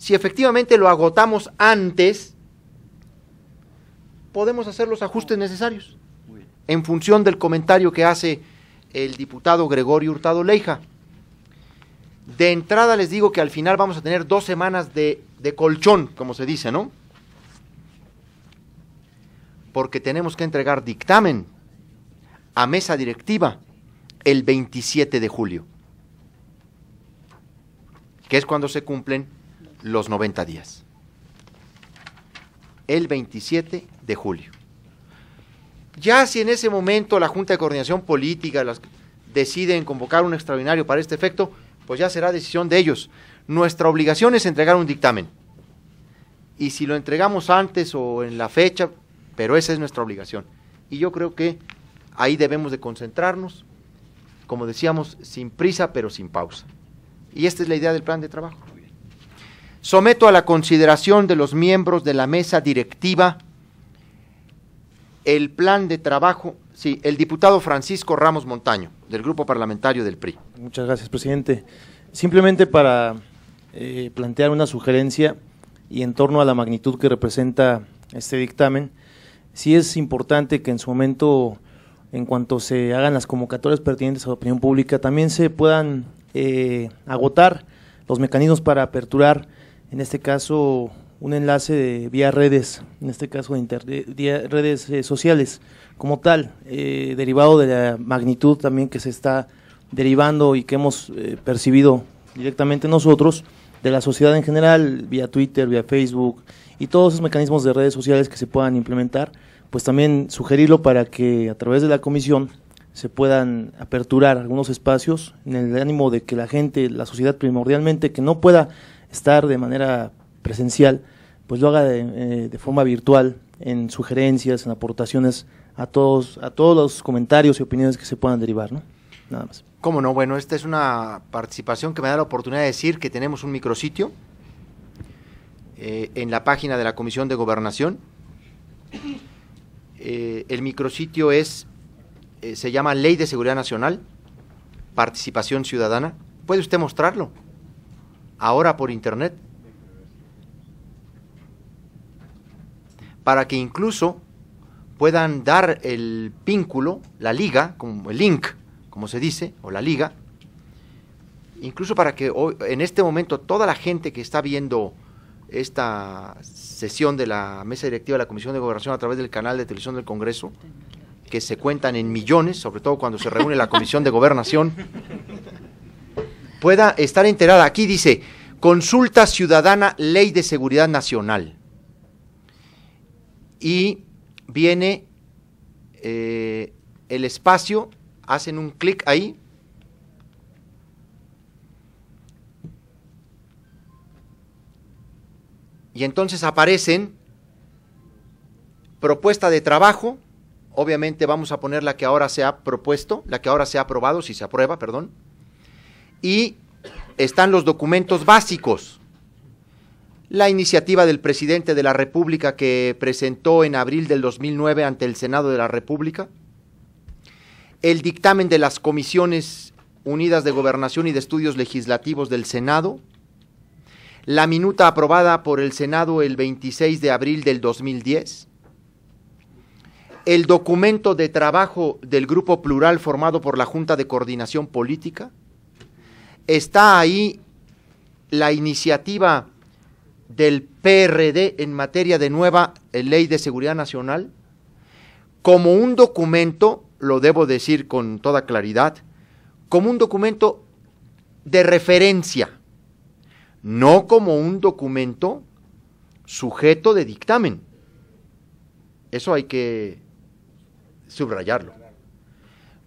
si efectivamente lo agotamos antes, podemos hacer los ajustes necesarios en función del comentario que hace el diputado Gregorio Hurtado Leija. De entrada les digo que al final vamos a tener dos semanas de, de colchón, como se dice, ¿no? Porque tenemos que entregar dictamen a mesa directiva el 27 de julio, que es cuando se cumplen los 90 días. El 27 de julio. Ya si en ese momento la Junta de Coordinación Política las, deciden convocar un extraordinario para este efecto, pues ya será decisión de ellos. Nuestra obligación es entregar un dictamen. Y si lo entregamos antes o en la fecha, pero esa es nuestra obligación. Y yo creo que ahí debemos de concentrarnos, como decíamos, sin prisa pero sin pausa. Y esta es la idea del plan de trabajo. Someto a la consideración de los miembros de la mesa directiva el plan de trabajo, sí, el diputado Francisco Ramos Montaño, del Grupo Parlamentario del PRI. Muchas gracias, presidente. Simplemente para eh, plantear una sugerencia y en torno a la magnitud que representa este dictamen, sí es importante que en su momento, en cuanto se hagan las convocatorias pertinentes a la opinión pública, también se puedan eh, agotar los mecanismos para aperturar en este caso un enlace de, vía redes, en este caso de redes eh, sociales como tal, eh, derivado de la magnitud también que se está derivando y que hemos eh, percibido directamente nosotros de la sociedad en general, vía Twitter, vía Facebook y todos esos mecanismos de redes sociales que se puedan implementar, pues también sugerirlo para que a través de la comisión se puedan aperturar algunos espacios en el ánimo de que la gente, la sociedad primordialmente que no pueda estar de manera presencial, pues lo haga eh, de, forma virtual, en sugerencias, en aportaciones a todos, a todos los comentarios y opiniones que se puedan derivar, ¿no? Nada más. ¿Cómo no? Bueno, esta es una participación que me da la oportunidad de decir que tenemos un micrositio eh, en la página de la Comisión de Gobernación. Eh, el micrositio es, se llama Ley de Seguridad Nacional, Participación Ciudadana. ¿Puede usted mostrarlo? ahora por Internet. Para que incluso puedan dar el vínculo, la liga, como el link, como se dice, o la liga, incluso para que hoy, en este momento toda la gente que está viendo esta sesión de la mesa directiva de la Comisión de Gobernación a través del canal de televisión del Congreso, que se cuentan en millones, sobre todo cuando se reúne la Comisión de Gobernación, pueda estar enterada. Aquí dice, consulta ciudadana, ley de seguridad nacional. Y viene eh, el espacio, hacen un clic ahí. Y entonces aparecen propuesta de trabajo, obviamente vamos a poner la que ahora se ha propuesto, la que ahora se ha aprobado, si se aprueba, perdón, y están los documentos básicos. La iniciativa del presidente de la República que presentó en abril del 2009 ante el Senado de la República, el dictamen de las comisiones unidas de gobernación y de estudios legislativos del Senado, la minuta aprobada por el Senado el 26 de abril del 2010, el documento de trabajo del grupo plural formado por la Junta de Coordinación Política, está ahí la iniciativa del PRD en materia de nueva eh, ley de seguridad nacional como un documento, lo debo decir con toda claridad, como un documento de referencia, no como un documento sujeto de dictamen. Eso hay que subrayarlo.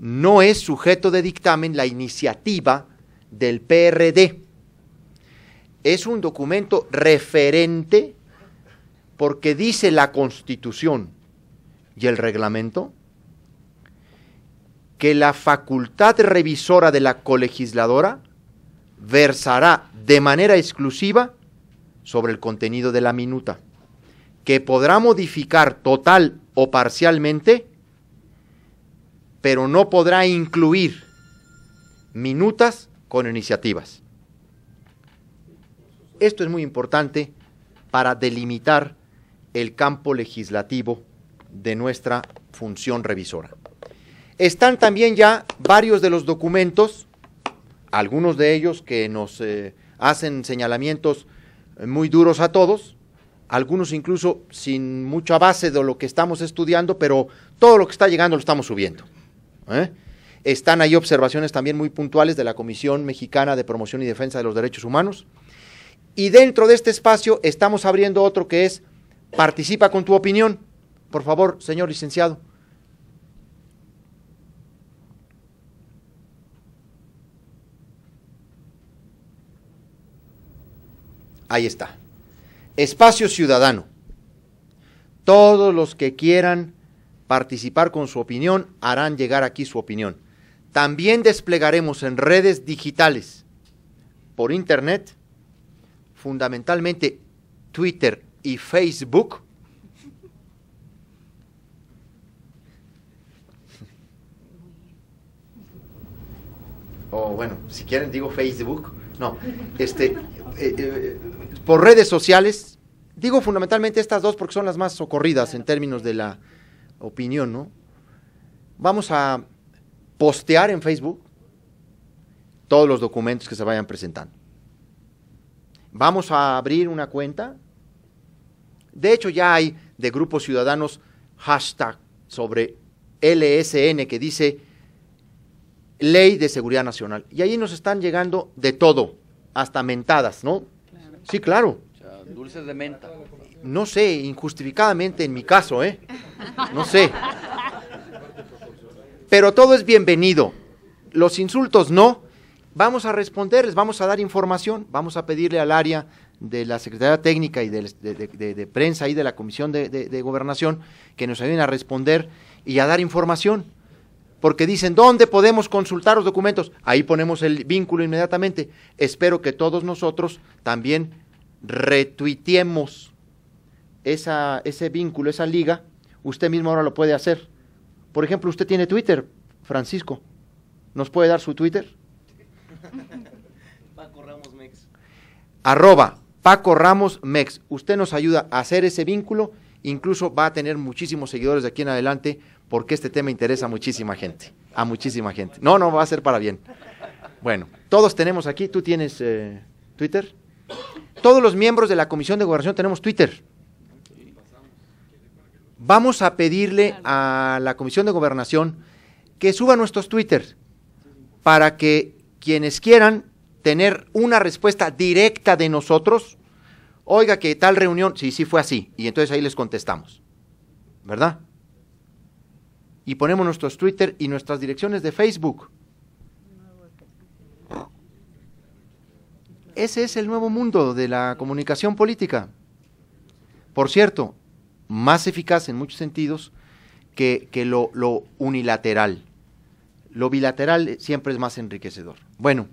No es sujeto de dictamen la iniciativa del PRD. Es un documento referente porque dice la Constitución y el reglamento que la facultad revisora de la colegisladora versará de manera exclusiva sobre el contenido de la minuta, que podrá modificar total o parcialmente, pero no podrá incluir minutas con iniciativas. Esto es muy importante para delimitar el campo legislativo de nuestra función revisora. Están también ya varios de los documentos, algunos de ellos que nos eh, hacen señalamientos muy duros a todos, algunos incluso sin mucha base de lo que estamos estudiando, pero todo lo que está llegando lo estamos subiendo. ¿eh? Están ahí observaciones también muy puntuales de la Comisión Mexicana de Promoción y Defensa de los Derechos Humanos. Y dentro de este espacio estamos abriendo otro que es Participa con tu opinión. Por favor, señor licenciado. Ahí está. Espacio Ciudadano. Todos los que quieran participar con su opinión harán llegar aquí su opinión. También desplegaremos en redes digitales, por Internet, fundamentalmente Twitter y Facebook, o bueno, si quieren digo Facebook, no, este, eh, eh, por redes sociales, digo fundamentalmente estas dos porque son las más socorridas en términos de la opinión, ¿no? Vamos a postear en Facebook todos los documentos que se vayan presentando. Vamos a abrir una cuenta. De hecho, ya hay de grupos ciudadanos hashtag sobre LSN que dice Ley de Seguridad Nacional. Y ahí nos están llegando de todo, hasta mentadas, ¿no? Sí, claro. dulces de menta. No sé, injustificadamente en mi caso, ¿eh? No sé. Pero todo es bienvenido. Los insultos no. Vamos a responderles, vamos a dar información, vamos a pedirle al área de la Secretaría Técnica y de, Prensa y de la Comisión de, Gobernación que nos ayuden a responder y a dar información. Porque dicen, ¿dónde podemos consultar los documentos? Ahí ponemos el vínculo inmediatamente. Espero que todos nosotros también retuiteemos esa, ese vínculo, esa liga. Usted mismo ahora lo puede hacer. Por ejemplo, usted tiene Twitter, Francisco. ¿Nos puede dar su Twitter? Paco Ramos Mex. Arroba Paco Ramos Mex. Usted nos ayuda a hacer ese vínculo. Incluso va a tener muchísimos seguidores de aquí en adelante porque este tema interesa a muchísima gente. A muchísima gente. No, no, va a ser para bien. Bueno, todos tenemos aquí. ¿Tú tienes eh, Twitter? Todos los miembros de la Comisión de Gobernación tenemos Twitter. Vamos a pedirle a la Comisión de Gobernación que suba nuestros Twitter para que quienes quieran tener una respuesta directa de nosotros, oiga que tal reunión, sí, sí fue así, y entonces ahí les contestamos, ¿verdad? Y ponemos nuestros Twitter y nuestras direcciones de Facebook. Ese es el nuevo mundo de la comunicación política. Por cierto, más eficaz en muchos sentidos que, lo, unilateral. Lo bilateral siempre es más enriquecedor. Bueno,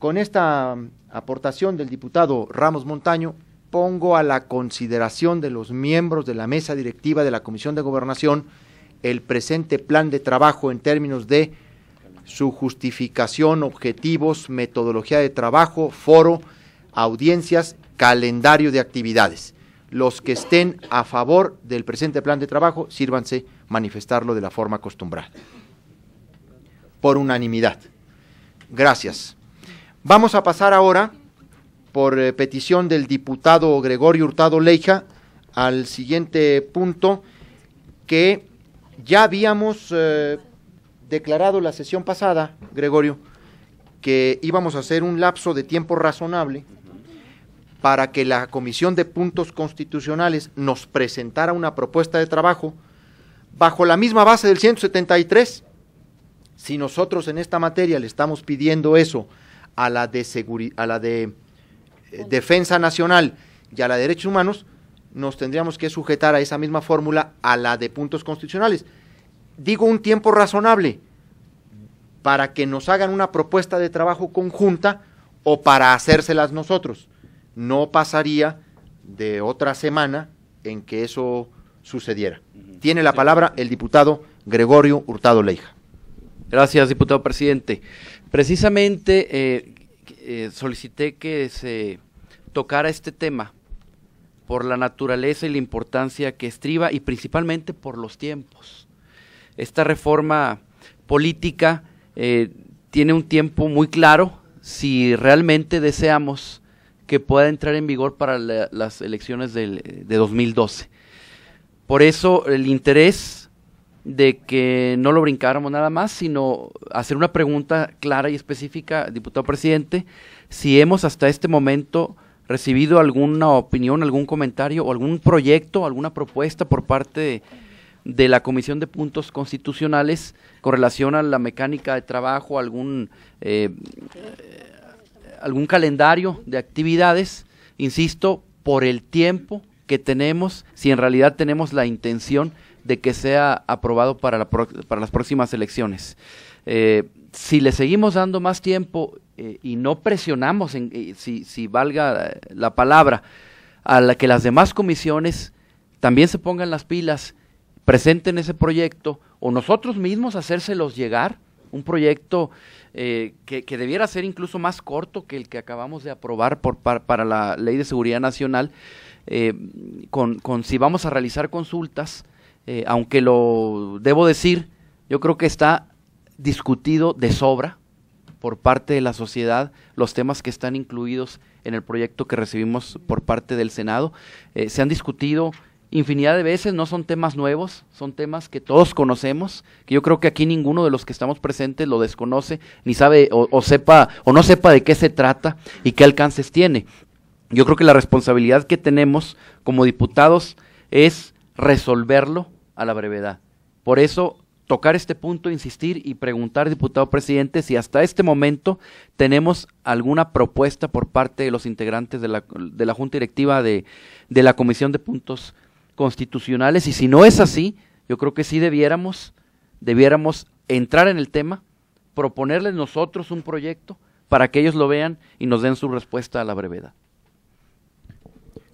con esta aportación del diputado Ramos Montaño, pongo a la consideración de los miembros de la mesa directiva de la Comisión de Gobernación el presente plan de trabajo en términos de su justificación, objetivos, metodología de trabajo, foro, audiencias, calendario de actividades los que estén a favor del presente plan de trabajo, sírvanse manifestarlo de la forma acostumbrada. Por unanimidad. Gracias. Vamos a pasar ahora, por eh, petición del diputado Gregorio Hurtado Leija, al siguiente punto que ya habíamos eh, declarado la sesión pasada, Gregorio, que íbamos a hacer un lapso de tiempo razonable para que la Comisión de Puntos Constitucionales nos presentara una propuesta de trabajo bajo la misma base del 173. Si nosotros en esta materia le estamos pidiendo eso a la de, a la de eh, Defensa Nacional y a la de Derechos Humanos, nos tendríamos que sujetar a esa misma fórmula a la de puntos constitucionales. Digo un tiempo razonable para que nos hagan una propuesta de trabajo conjunta o para hacérselas nosotros no pasaría de otra semana en que eso sucediera. Tiene la palabra el diputado Gregorio Hurtado Leija. Gracias, diputado presidente. Precisamente eh, eh, solicité que se tocara este tema por la naturaleza y la importancia que estriba y principalmente por los tiempos. Esta reforma política eh, tiene un tiempo muy claro si realmente deseamos que pueda entrar en vigor para las elecciones del, de 2012. Por eso el interés de que no lo brincáramos nada más, sino hacer una pregunta clara y específica, diputado presidente, si hemos hasta este momento recibido alguna opinión, algún comentario o algún proyecto, alguna propuesta por parte de, la Comisión de Puntos Constitucionales con relación a la mecánica de trabajo, algún, eh, algún calendario de actividades, insisto, por el tiempo que tenemos, si en realidad tenemos la intención de que sea aprobado para, las próximas elecciones. Eh, si le seguimos dando más tiempo eh, y no presionamos, en, eh, si, valga la palabra, a que las demás comisiones también se pongan las pilas, presenten ese proyecto o nosotros mismos hacérselos llegar, un proyecto eh, que, debiera ser incluso más corto que el que acabamos de aprobar por, para, la Ley de Seguridad Nacional, eh, con, con, si vamos a realizar consultas, eh, aunque lo debo decir, yo creo que está discutido de sobra por parte de la sociedad los temas que están incluidos en el proyecto que recibimos por parte del Senado. se han discutido infinidad de veces, no son temas nuevos, son temas que todos conocemos, que yo creo que aquí ninguno de los que estamos presentes lo desconoce, ni sabe o, sepa o no sepa de qué se trata y qué alcances tiene. Yo creo que la responsabilidad que tenemos como diputados es resolverlo a la brevedad. Por eso tocar este punto, insistir y preguntar, diputado presidente, si hasta este momento tenemos alguna propuesta por parte de los integrantes de la, de la Junta Directiva de, de la Comisión de Puntos constitucionales y si no es así, yo creo que sí debiéramos, debiéramos entrar en el tema, proponerles nosotros un proyecto para que ellos lo vean y nos den su respuesta a la brevedad.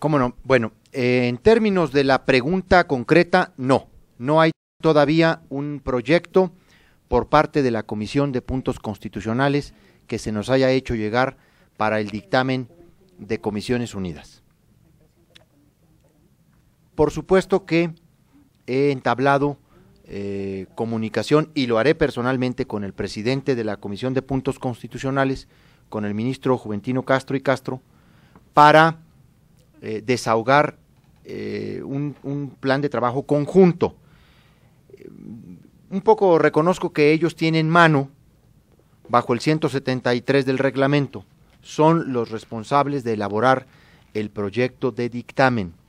¿Cómo no? Bueno, eh, en términos de la pregunta concreta, no, no hay todavía un proyecto por parte de la Comisión de Puntos Constitucionales que se nos haya hecho llegar para el dictamen de Comisiones Unidas. Por supuesto que he entablado eh, comunicación y lo haré personalmente con el presidente de la Comisión de Puntos Constitucionales, con el ministro Juventino Castro y Castro, para eh, desahogar eh, un, un, plan de trabajo conjunto. Un poco reconozco que ellos tienen mano, bajo el 173 del reglamento, son los responsables de elaborar el proyecto de dictamen.